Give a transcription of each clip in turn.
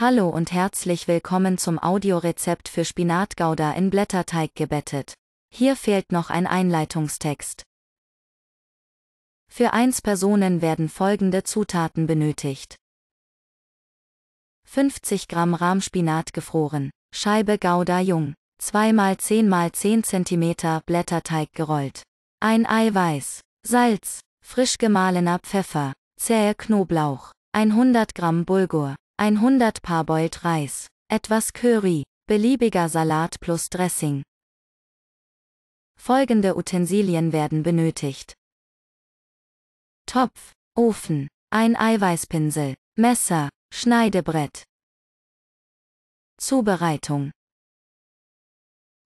Hallo und herzlich willkommen zum Audiorezept für Spinatgouda in Blätterteig gebettet. Hier fehlt noch ein Einleitungstext. Für 1 Personen werden folgende Zutaten benötigt. 50 Gramm Rahmspinat gefroren, Scheibe Gouda jung, 2 x 10 x 10 cm Blätterteig gerollt, ein Eiweiß, Salz, frisch gemahlener Pfeffer, zähe Knoblauch, 100 Gramm Bulgur, 100 Paar Beult Reis, etwas Curry, beliebiger Salat plus Dressing. Folgende Utensilien werden benötigt. Topf, Ofen, ein Eiweißpinsel, Messer, Schneidebrett. Zubereitung.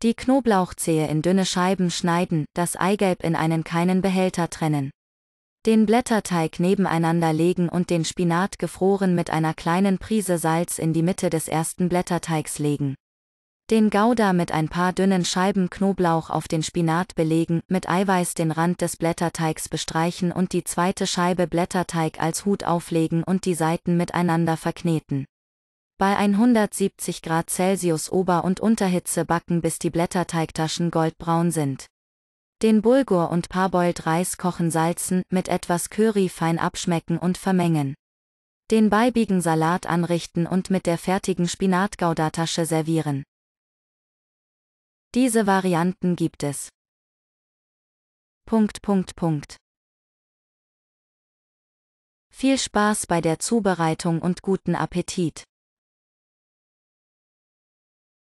Die Knoblauchzehe in dünne Scheiben schneiden, das Eigelb in einen keinen Behälter trennen. Den Blätterteig nebeneinander legen und den Spinat gefroren mit einer kleinen Prise Salz in die Mitte des ersten Blätterteigs legen. Den Gouda mit ein paar dünnen Scheiben Knoblauch auf den Spinat belegen, mit Eiweiß den Rand des Blätterteigs bestreichen und die zweite Scheibe Blätterteig als Hut auflegen und die Seiten miteinander verkneten. Bei 170 Grad Celsius Ober- und Unterhitze backen bis die Blätterteigtaschen goldbraun sind. Den Bulgur und Parboiled Reis kochen salzen, mit etwas Curry fein abschmecken und vermengen. Den beibigen Salat anrichten und mit der fertigen Spinatgouda-Tasche servieren. Diese Varianten gibt es. Punkt, Punkt, Punkt. Viel Spaß bei der Zubereitung und guten Appetit!